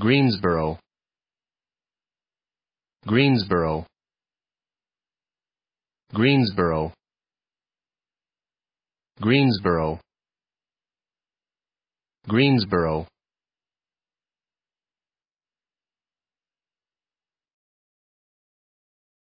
Greensboro Greensboro Greensboro Greensboro Greensboro